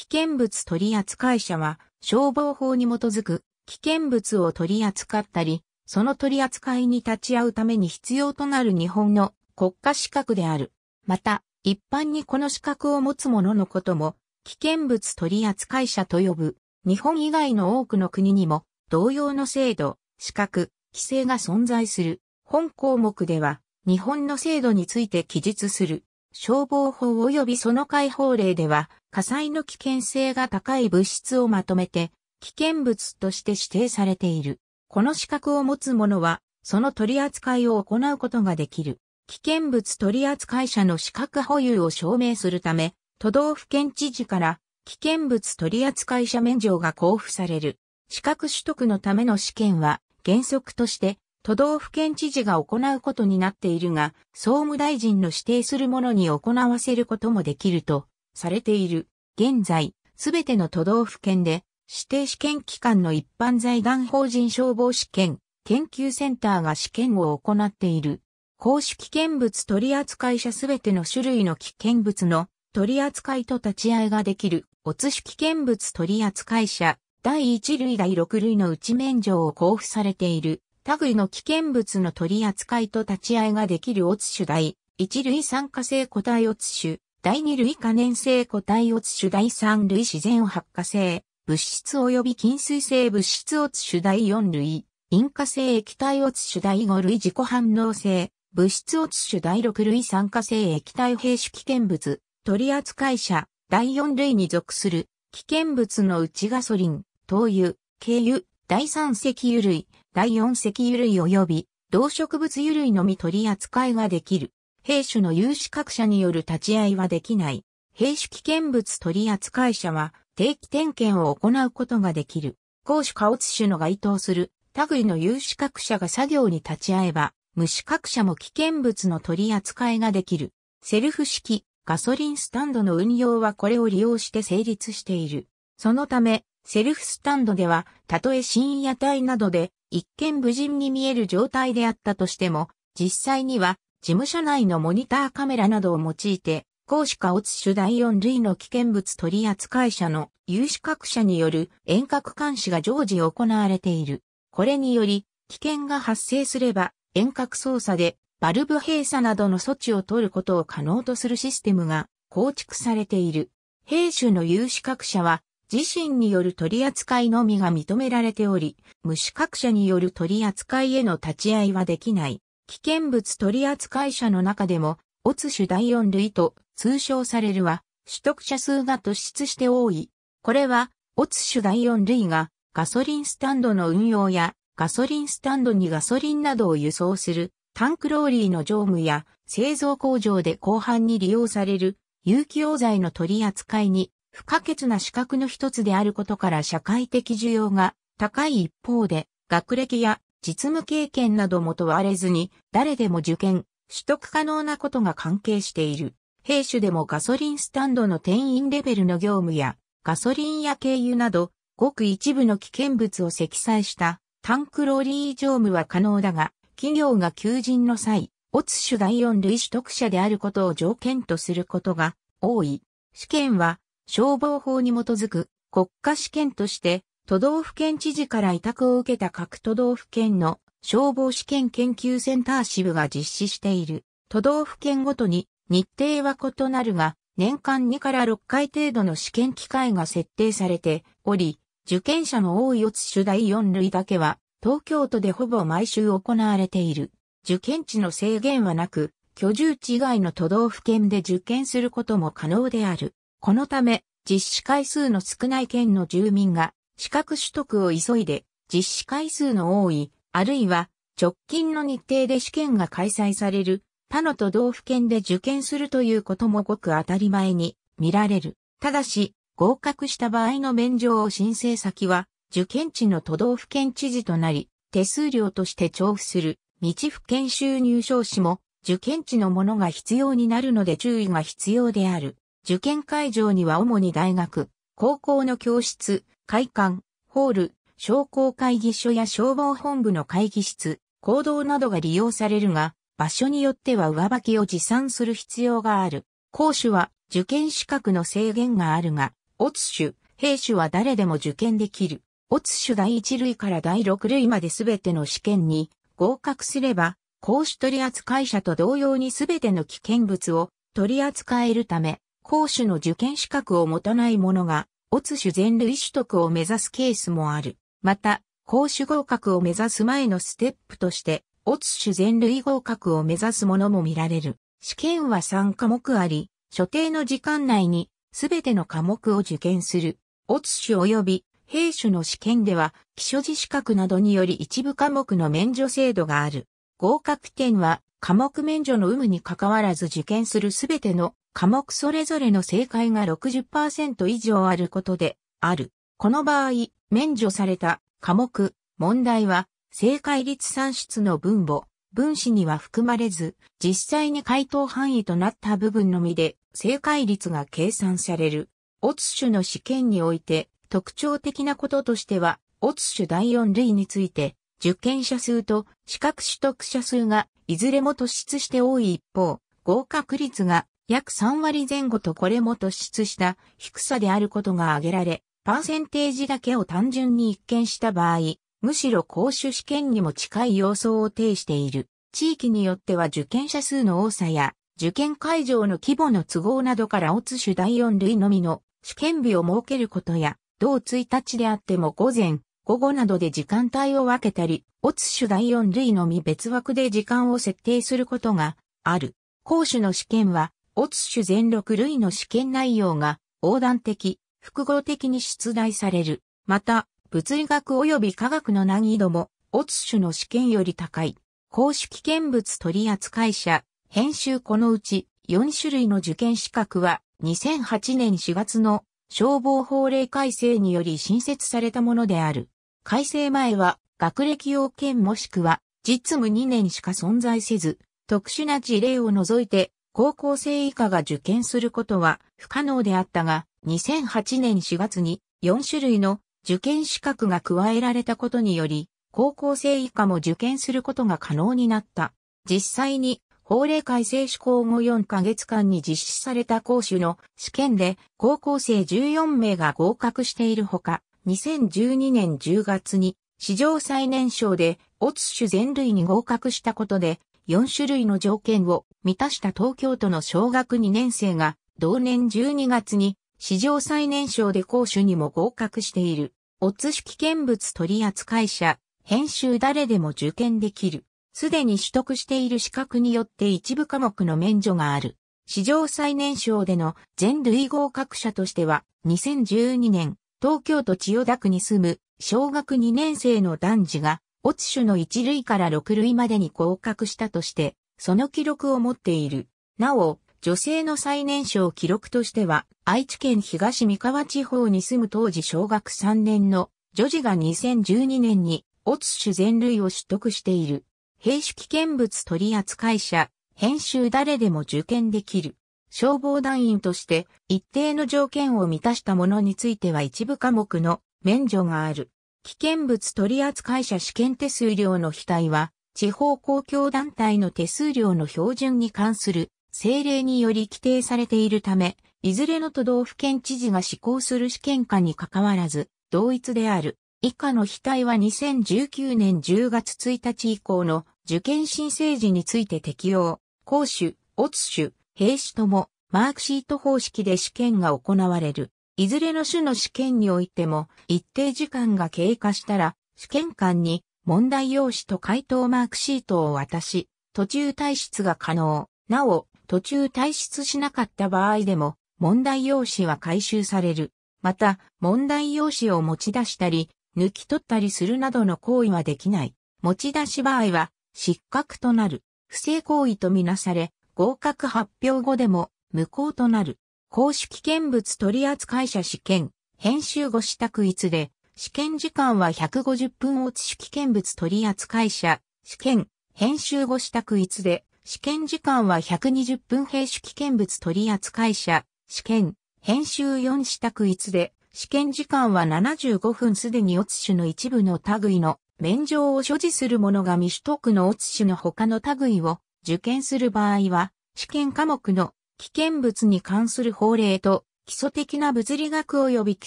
危険物取扱者は、消防法に基づく危険物を取り扱ったり、その取り扱いに立ち会うために必要となる日本の国家資格である。また、一般にこの資格を持つ者のことも、危険物取扱者と呼ぶ。日本以外の多くの国にも、同様の制度、資格、規制が存在する。本項目では、日本の制度について記述する。消防法及びその解放令では、火災の危険性が高い物質をまとめて、危険物として指定されている。この資格を持つ者は、その取り扱いを行うことができる。危険物取扱者の資格保有を証明するため、都道府県知事から危険物取扱者免状が交付される。資格取得のための試験は原則として都道府県知事が行うことになっているが、総務大臣の指定するものに行わせることもできるとされている。現在、すべての都道府県で指定試験機関の一般財団法人消防試験研究センターが試験を行っている。公式危険物取扱者すべての種類の危険物の取扱いと立ち会いができる、おつし危険物取扱者、第1類第6類の内免状を交付されている。類の危険物の取り扱いと立ち会いができるオツ種第、一類酸化性固体オツ種、第二類可燃性固体オツ種第三類自然発火性、物質及び金水性物質オツ種第四類、引火性液体オツ種第五類自己反応性、物質オツ種第六類酸化性液体兵種危険物、取扱者、第四類に属する、危険物の内ガソリン、灯油、軽油、第三石油類、第四石油類及び動植物油類のみ取り扱いができる。兵種の有資格者による立ち会いはできない。兵種危険物取扱者は定期点検を行うことができる。公種オツ種の該当する類の有資格者が作業に立ち会えば、無資格者も危険物の取り扱いができる。セルフ式ガソリンスタンドの運用はこれを利用して成立している。そのため、セルフスタンドでは、たとえ深夜帯などで、一見無人に見える状態であったとしても、実際には、事務所内のモニターカメラなどを用いて、公主化乙種第4類の危険物取扱者の有資格者による遠隔監視が常時行われている。これにより、危険が発生すれば、遠隔操作で、バルブ閉鎖などの措置を取ることを可能とするシステムが構築されている。兵種の有資格者は、自身による取扱いのみが認められており、無資格者による取扱いへの立ち会いはできない。危険物取扱者の中でも、オツ種第4類と通称されるは、取得者数が突出して多い。これは、オツ種第4類がガソリンスタンドの運用やガソリンスタンドにガソリンなどを輸送するタンクローリーの乗務や製造工場で広範に利用される有機溶剤の取扱いに不可欠な資格の一つであることから社会的需要が高い一方で、学歴や実務経験なども問われずに、誰でも受験、取得可能なことが関係している。兵種でもガソリンスタンドの店員レベルの業務や、ガソリンや軽油など、ごく一部の危険物を積載したタンクローリー乗務は可能だが、企業が求人の際、オツ種第4類取得者であることを条件とすることが多い。試験は消防法に基づく国家試験として都道府県知事から委託を受けた各都道府県の消防試験研究センター支部が実施している。都道府県ごとに日程は異なるが、年間2から6回程度の試験機会が設定されており、受験者の多い四つ主題4類だけは、東京都でほぼ毎週行われている。受験地の制限はなく、居住地以外の都道府県で受験することも可能である。このため、実施回数の少ない県の住民が資格取得を急いで、実施回数の多い、あるいは直近の日程で試験が開催される他の都道府県で受験するということもごく当たり前に見られる。ただし、合格した場合の免状を申請先は、受験地の都道府県知事となり、手数料として調複する、未知府研修入賞士も、受験地のものが必要になるので注意が必要である。受験会場には主に大学、高校の教室、会館、ホール、商工会議所や消防本部の会議室、行動などが利用されるが、場所によっては上履きを持参する必要がある。講師は受験資格の制限があるが、オツ種、兵種は誰でも受験できる。オツ種第1類から第6類まで全ての試験に合格すれば、講師取扱者と同様に全ての危険物を取り扱えるため、講師の受験資格を持たない者が、オツ種全類取得を目指すケースもある。また、講師合格を目指す前のステップとして、オツ種全類合格を目指す者も見られる。試験は3科目あり、所定の時間内に、すべての科目を受験する。オツ種及び、兵種の試験では、基礎辞資格などにより一部科目の免除制度がある。合格点は、科目免除の有無に関わらず受験するすべての科目それぞれの正解が60%以上あることである。この場合、免除された科目、問題は、正解率算出の分母、分子には含まれず、実際に回答範囲となった部分のみで、正解率が計算される。オツ種の試験において、特徴的なこととしては、オツ種第4類について、受験者数と資格取得者数がいずれも突出して多い一方、合格率が約3割前後とこれも突出した低さであることが挙げられ、パーセンテージだけを単純に一見した場合、むしろ公種試験にも近い様相を呈している。地域によっては受験者数の多さや、受験会場の規模の都合などからオツ種第4類のみの試験日を設けることや、同1日であっても午前、午後などで時間帯を分けたり、オツ種第4類のみ別枠で時間を設定することがある。講種の試験はオツ種全6類の試験内容が横断的、複合的に出題される。また、物理学及び科学の難易度も、オツ種の試験より高い。公式見物取扱者、編集このうち4種類の受験資格は、2008年4月の消防法令改正により新設されたものである。改正前は、学歴要件もしくは、実務2年しか存在せず、特殊な事例を除いて、高校生以下が受験することは不可能であったが、2008年4月に4種類の受験資格が加えられたことにより、高校生以下も受験することが可能になった。実際に法令改正施行後4ヶ月間に実施された講習の試験で高校生14名が合格しているほか、2012年10月に史上最年少でオツ種全類に合格したことで4種類の条件を満たした東京都の小学2年生が同年12月に史上最年少で講師にも合格している。おツ式見物取扱者、編集誰でも受験できる。すでに取得している資格によって一部科目の免除がある。史上最年少での全類合格者としては、2012年、東京都千代田区に住む小学2年生の男児がオツ種の1類から6類までに降格したとして、その記録を持っている。なお、女性の最年少記録としては、愛知県東三河地方に住む当時小学3年の女児が2012年に、オツ種全類を取得している。兵士危険物取扱者、編集誰でも受験できる。消防団員として一定の条件を満たしたものについては一部科目の免除がある。危険物取扱者試験手数料の非対は、地方公共団体の手数料の標準に関する政令により規定されているため、いずれの都道府県知事が施行する試験下に関わらず、同一である。以下の非対は2019年10月1日以降の受験申請時について適用、講手、オツ種、兵士とも、マークシート方式で試験が行われる。いずれの種の試験においても、一定時間が経過したら、試験官に問題用紙と回答マークシートを渡し、途中退出が可能。なお、途中退出しなかった場合でも、問題用紙は回収される。また、問題用紙を持ち出したり、抜き取ったりするなどの行為はできない。持ち出し場合は、失格となる。不正行為とみなされ、合格発表後でも無効となる。公式見物取扱者試験、編集後支度一で、試験時間は150分落ち式見物取扱者、試験、編集後支度一で、試験時間は120分閉式見物取扱者、試験、編集4支度一で、試験時間は75分すでにオツ種の一部の類の免状を所持する者が未取得のオツ種の他の類を受験する場合は、試験科目の危険物に関する法令と基礎的な物理学及び基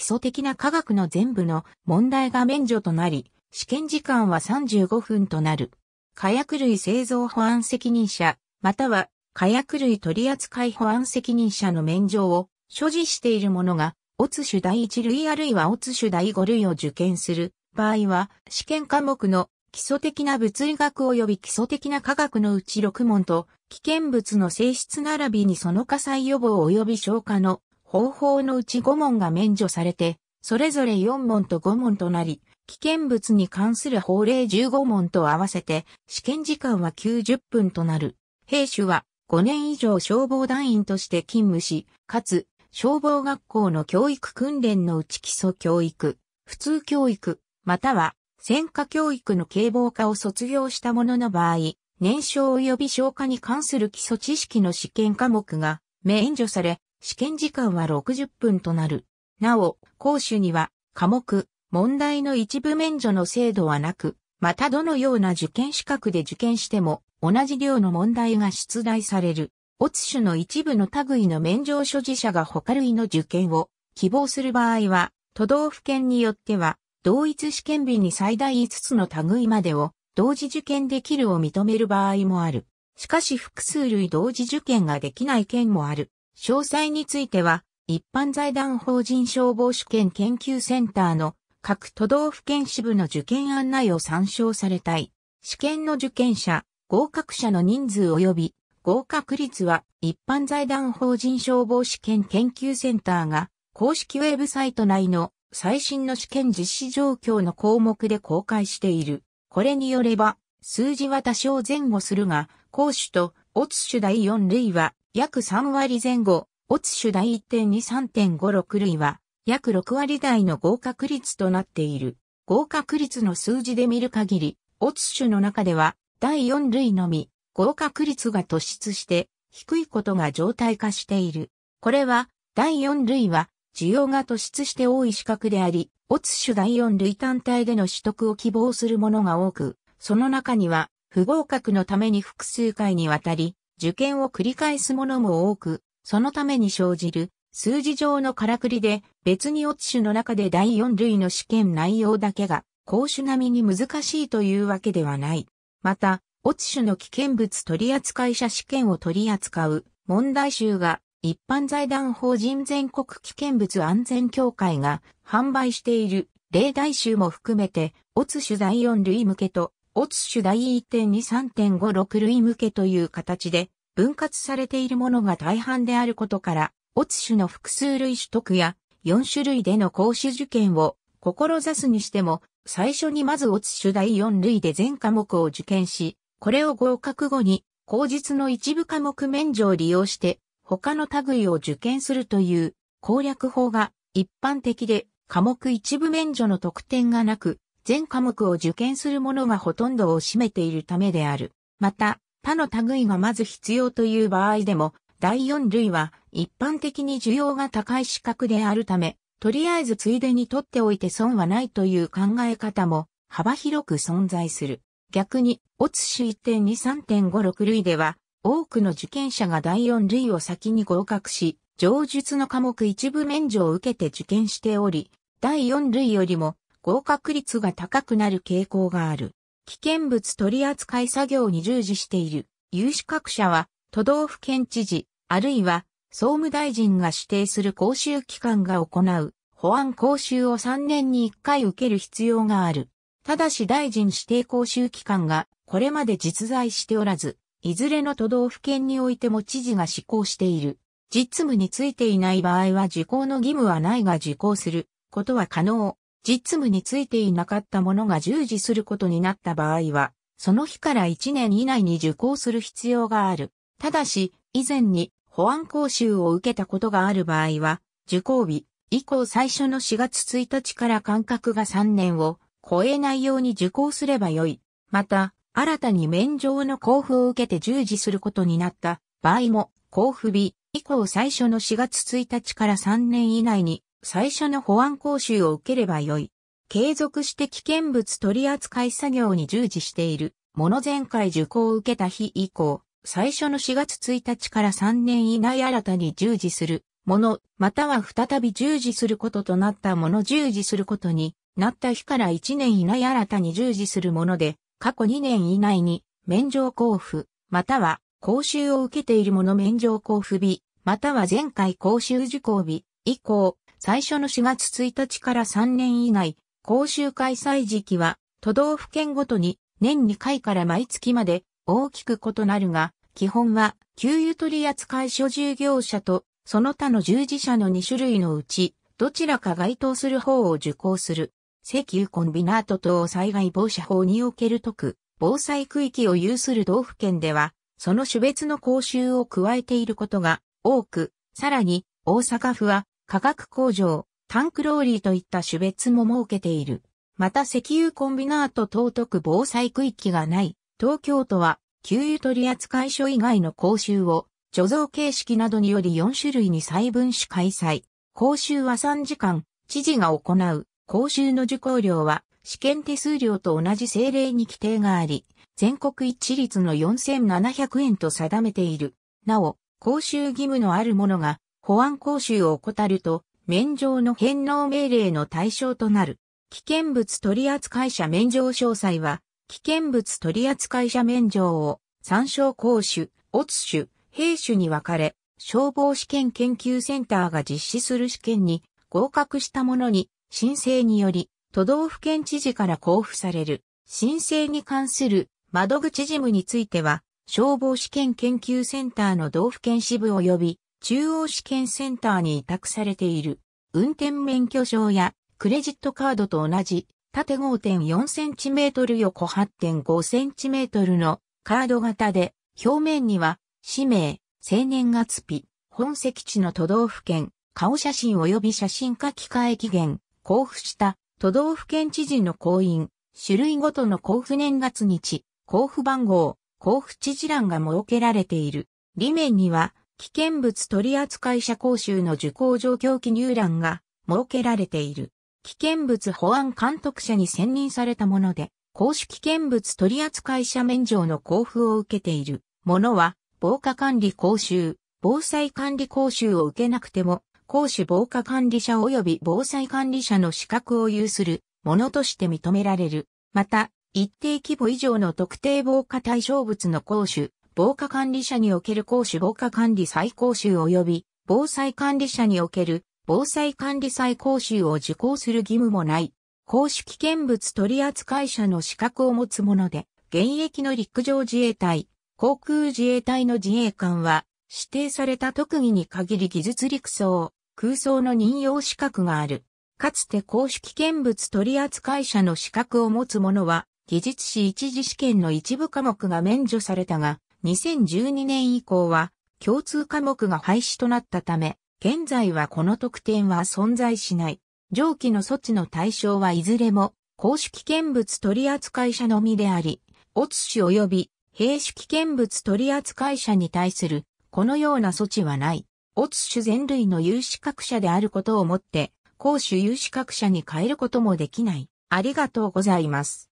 礎的な科学の全部の問題が免除となり、試験時間は35分となる。火薬類製造保安責任者、または火薬類取扱保安責任者の免状を所持している者が、オツ種第1類あるいはオツ種第5類を受験する場合は、試験科目の基礎的な物理学及び基礎的な科学のうち6問と、危険物の性質並びにその火災予防及び消火の方法のうち5問が免除されて、それぞれ4問と5問となり、危険物に関する法令15問と合わせて、試験時間は90分となる。兵士は5年以上消防団員として勤務し、かつ、消防学校の教育訓練のうち基礎教育、普通教育、または専科教育の警防科を卒業した者の場合、燃焼及び消化に関する基礎知識の試験科目が免除され、試験時間は60分となる。なお、講習には科目、問題の一部免除の制度はなく、またどのような受験資格で受験しても同じ量の問題が出題される。オツ種の一部の類の免状所持者が他類の受験を希望する場合は、都道府県によっては同一試験日に最大5つの類までを同時受験できるを認める場合もある。しかし複数類同時受験ができない件もある。詳細については、一般財団法人消防試験研究センターの各都道府県支部の受験案内を参照されたい。試験の受験者、合格者の人数及び合格率は一般財団法人消防試験研究センターが公式ウェブサイト内の最新の試験実施状況の項目で公開している。これによれば、数字は多少前後するが、公主とオツ種第4類は約3割前後、オツ種第1.23.56類は約6割台の合格率となっている。合格率の数字で見る限り、オツ種の中では第4類のみ合格率が突出して低いことが常態化している。これは第4類は需要が突出して多い資格であり、オツ種第4類単体での取得を希望する者が多く、その中には、不合格のために複数回にわたり、受験を繰り返す者も多く、そのために生じる、数字上のからくりで、別にオツ種の中で第4類の試験内容だけが、講習並みに難しいというわけではない。また、オツ種の危険物取扱者試験を取り扱う問題集が一般財団法人全国危険物安全協会が販売している例題集も含めて、オツ種第4類向けと、オツ種第1.23.56類向けという形で分割されているものが大半であることから、オツ種の複数類取得や4種類での講師受験を志すにしても、最初にまずオツ種第4類で全科目を受験し、これを合格後に、後日の一部科目免除を利用して、他の類を受験するという攻略法が一般的で科目一部免除の特典がなく、全科目を受験する者がほとんどを占めているためである。また、他の類がまず必要という場合でも、第四類は一般的に需要が高い資格であるため、とりあえずついでに取っておいて損はないという考え方も幅広く存在する。逆に、オツ種1.2、3.5、6類では、多くの受験者が第4類を先に合格し、上述の科目一部免除を受けて受験しており、第4類よりも合格率が高くなる傾向がある。危険物取扱作業に従事している有資格者は都道府県知事、あるいは総務大臣が指定する講習機関が行う保安講習を3年に1回受ける必要がある。ただし大臣指定講習機関がこれまで実在しておらず、いずれの都道府県においても知事が施行している。実務についていない場合は受講の義務はないが受講することは可能。実務についていなかったものが従事することになった場合は、その日から1年以内に受講する必要がある。ただし、以前に保安講習を受けたことがある場合は、受講日以降最初の4月1日から間隔が3年を超えないように受講すればよい。また、新たに免状の交付を受けて従事することになった場合も、交付日以降最初の4月1日から3年以内に最初の保安講習を受ければよい。継続して危険物取扱作業に従事しているもの前回受講を受けた日以降、最初の4月1日から3年以内新たに従事するもの、または再び従事することとなったもの従事することになった日から1年以内新たに従事するもので、過去2年以内に、免状交付、または、講習を受けている者免状交付日、または前回講習受講日、以降、最初の4月1日から3年以内、講習開催時期は、都道府県ごとに、年2回から毎月まで、大きく異なるが、基本は、給油取扱い所従業者と、その他の従事者の2種類のうち、どちらか該当する方を受講する。石油コンビナート等災害防止法における特、防災区域を有する道府県では、その種別の講習を加えていることが多く、さらに大阪府は化学工場、タンクローリーといった種別も設けている。また石油コンビナート等特防災区域がない、東京都は給油取扱所以外の講習を貯蔵形式などにより4種類に細分し開催。講習は3時間、知事が行う。講習の受講料は試験手数料と同じ政令に規定があり、全国一律の4700円と定めている。なお、講習義務のある者が保安講習を怠ると、免状の返納命令の対象となる。危険物取扱者免状詳細は、危険物取扱者免状を参照講習、乙種、兵種に分かれ、消防試験研究センターが実施する試験に合格した者に申請により、都道府県知事から交付される、申請に関する窓口事務については、消防試験研究センターの道府県支部及び中央試験センターに委託されている。運転免許証やクレジットカードと同じ縦 5.4cm 横 8.5cm のカード型で表面には氏名、生年月日、本籍地の都道府県、顔写真及び写真書き換え期限、交付した都道府県知事の行員、種類ごとの交付年月日、交付番号、交付知事欄が設けられている。裏面には、危険物取扱者講習の受講状況記入欄が設けられている。危険物保安監督者に選任されたもので、公主危険物取扱者免状の交付を受けているものは、防火管理講習、防災管理講習を受けなくても、公主防火管理者及び防災管理者の資格を有するものとして認められる。また、一定規模以上の特定防火対象物の公主、防火管理者における公主防火管理再講習及び防災管理者における防災管理再講習を受講する義務もない。公主危険物取扱者の資格を持つもので、現役の陸上自衛隊、航空自衛隊の自衛官は、指定された特技に限り技術陸装、空想の任用資格がある。かつて公式見物取扱者の資格を持つ者は、技術士一次試験の一部科目が免除されたが、2012年以降は共通科目が廃止となったため、現在はこの特典は存在しない。上記の措置の対象はいずれも公式見物取扱者のみであり、おつ及び、兵式見物取扱者に対するこのような措置はない。オツ種全類の有資格者であることをもって、公種有資格者に変えることもできない。ありがとうございます。